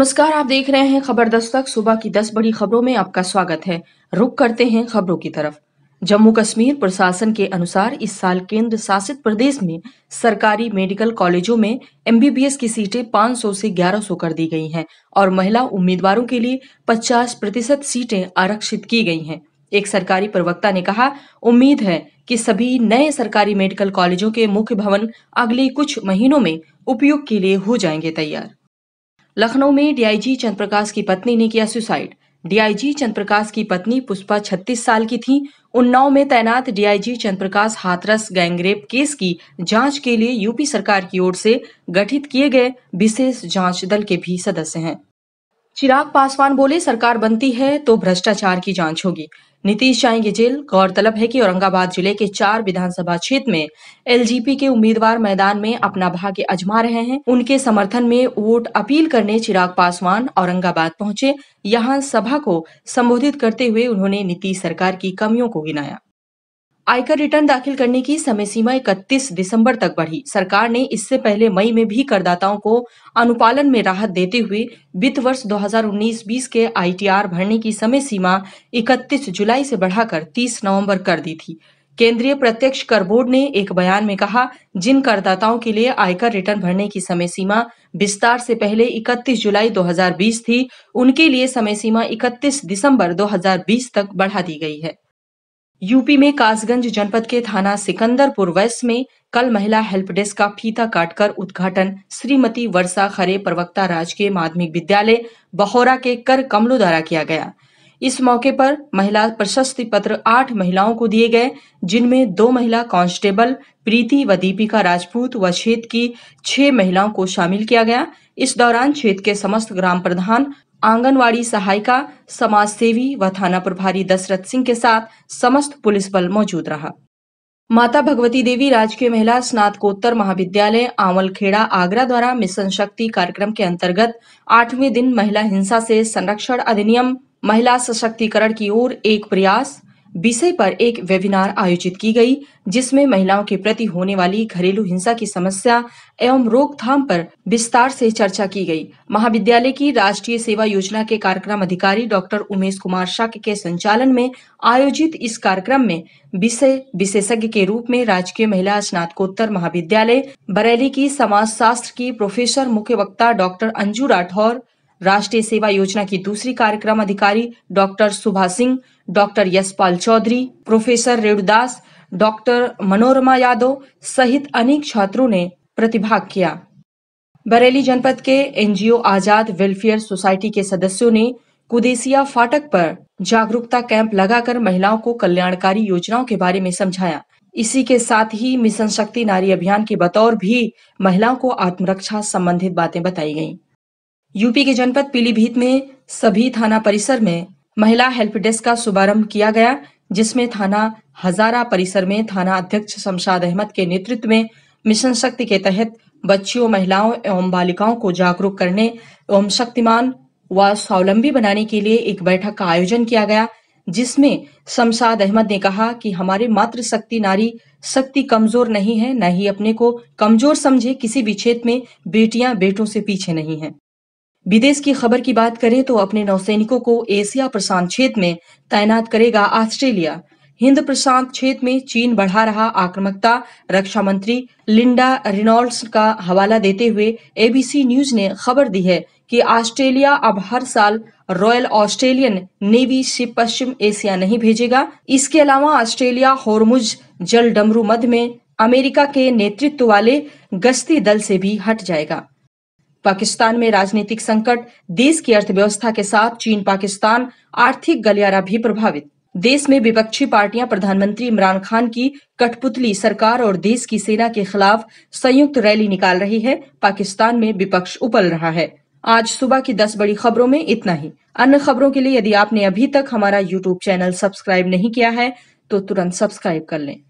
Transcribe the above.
नमस्कार आप देख रहे हैं खबर दस्तक सुबह की दस बड़ी खबरों में आपका स्वागत है रुक करते हैं खबरों की तरफ जम्मू कश्मीर प्रशासन के अनुसार इस साल केंद्र शासित प्रदेश में सरकारी मेडिकल कॉलेजों में एमबीबीएस की सीटें 500 से 1100 कर दी गई हैं और महिला उम्मीदवारों के लिए 50 प्रतिशत सीटें आरक्षित की गई हैं एक सरकारी प्रवक्ता ने कहा उम्मीद है कि सभी नए सरकारी मेडिकल कॉलेजों के मुख्य भवन अगले कुछ महीनों में उपयोग के लिए हो जाएंगे तैयार लखनऊ में डीआईजी चंद्रप्रकाश की पत्नी ने किया सुसाइड डीआईजी चंद्रप्रकाश की पत्नी पुष्पा 36 साल की थी उन्नाव में तैनात DIG Chandraprakash Hathras gangrape case की जांच के लिए यूपी सरकार की ओर से गठित किए गए विशेष जांच दल के भी सदस्य हैं चिराग पासवान बोले सरकार बनती है तो भ्रष्टाचार की जांच होगी नीतीश जाएंगे जेल गौरतलब है कि औरंगाबाद जिले के चार विधानसभा क्षेत्र में एलजीपी के उम्मीदवार मैदान में अपना भाग्य अजमा रहे हैं उनके समर्थन में वोट अपील करने चिराग पासवान औरंगाबाद पहुंचे यहां सभा को संबोधित करते हुए उन्होंने नीतीश सरकार की कमियों को गिनाया आयकर रिटर्न दाखिल करने की समय सीमा 31 दिसंबर तक बढ़ी सरकार ने इससे पहले मई में भी करदाताओं को अनुपालन में राहत देते हुए वित्त वर्ष 2019-20 के आईटीआर भरने की समय सीमा 31 जुलाई से बढ़ाकर 30 नवंबर कर दी थी केंद्रीय प्रत्यक्ष कर बोर्ड ने एक बयान में कहा जिन करदाताओं के लिए आयकर रिटर्न भरने की समय सीमा विस्तार से पहले 31 जुलाई 2020 थी उनके लिए समय सीमा 31 दिसंबर 2020 तक बढ़ा दी गई है यूपी में कासगंज जनपद के थाना सिकंदरपुर वेस्ट में कल महिला हेल्प डेस्क का फीता काटकर उद्घाटन श्रीमती वर्षा खरे प्रवक्ता राजकीय माध्यमिक विद्यालय बहोरा के कर कमलो द्वारा किया गया इस मौके पर महिला प्रशस्ति पत्र आठ महिलाओं को दिए गए जिनमें दो महिला कांस्टेबल प्रीति व दीपिका राजपूत व क्षेत्र की छह महिलाओं को शामिल किया गया इस दौरान क्षेत्र के समस्त ग्राम प्रधान आंगनवाड़ी सहायिका समाज सेवी व थाना प्रभारी दशरथ सिंह के साथ समस्त पुलिस बल मौजूद रहा माता भगवती देवी राजकीय महिला स्नातकोत्तर महाविद्यालय आंवलखेड़ा आगरा द्वारा मिशन शक्ति कार्यक्रम के अंतर्गत आठवें दिन महिला हिंसा से संरक्षण अधिनियम महिला सशक्तिकरण की ओर एक प्रयास विषय पर एक वेबिनार आयोजित की गई जिसमें महिलाओं के प्रति होने वाली घरेलू हिंसा की समस्या एवं रोकथाम पर विस्तार से चर्चा की गई महाविद्यालय की राष्ट्रीय सेवा योजना के कार्यक्रम अधिकारी डॉक्टर उमेश कुमार शक के संचालन में आयोजित इस कार्यक्रम में विषय विशेषज्ञ के रूप में राजकीय महिला स्नातकोत्तर महाविद्यालय बरेली की समाज शास्त्र की प्रोफेसर मुख्य वक्ता डॉक्टर अंजू राठौर राष्ट्रीय सेवा योजना की दूसरी कार्यक्रम अधिकारी doctor Subha Singh doctor Yashpal Chaudhary professor Renudas doctor Manorama Yadav सहित अनेक छात्रों ने प्रतिभाग किया बरेली जनपद के एनजीओ आजाद वेलफेयर सोसाइटी के सदस्यों ने कुदेसिया फाटक पर जागरूकता कैंप लगाकर महिलाओं को कल्याणकारी योजनाओं के बारे में समझाया इसी के साथ ही मिशन शक्ति नारी अभियान के बतौर भी महिलाओं को आत्मरक्षा संबंधित बातें बताई गईं। यूपी के जनपद पीलीभीत में सभी थाना परिसर में महिला हेल्प डेस्क का शुभारंभ किया गया जिसमें थाना हजारा परिसर में थाना अध्यक्ष शमशाद अहमद के नेतृत्व में मिशन शक्ति के तहत बच्चियों महिलाओं एवं बालिकाओं को जागरूक करने एवं शक्तिमान व स्वावलंबी बनाने के लिए एक बैठक का आयोजन किया गया जिसमें शमशाद अहमद ने कहा कि हमारे मातृशक्ति नारी शक्ति कमजोर नहीं है न ही अपने को कमजोर समझे किसी भी क्षेत्र में बेटियां बेटों से पीछे नहीं है विदेश की खबर की बात करें तो अपने नौसैनिकों को एशिया प्रशांत क्षेत्र में तैनात करेगा ऑस्ट्रेलिया हिंद प्रशांत क्षेत्र में चीन बढ़ा रहा आक्रमकता रक्षा मंत्री लिंडा रिनॉल्ड्स का हवाला देते हुए एबीसी न्यूज ने खबर दी है कि ऑस्ट्रेलिया अब हर साल रॉयल ऑस्ट्रेलियन नेवी शिप पश्चिम एशिया नहीं भेजेगा इसके अलावा ऑस्ट्रेलिया होरमुज जल डमरू मध्य में अमेरिका के नेतृत्व वाले गश्ती दल से भी हट जाएगा पाकिस्तान में राजनीतिक संकट देश की अर्थव्यवस्था के साथ चीन पाकिस्तान आर्थिक गलियारा भी प्रभावित देश में विपक्षी पार्टियां प्रधानमंत्री इमरान खान की कठपुतली सरकार और देश की सेना के खिलाफ संयुक्त रैली निकाल रही है पाकिस्तान में विपक्ष उबल रहा है आज सुबह की दस बड़ी खबरों में इतना ही अन्य खबरों के लिए यदि आपने अभी तक हमारा यूट्यूब चैनल सब्सक्राइब नहीं किया है तो तुरंत सब्सक्राइब कर लें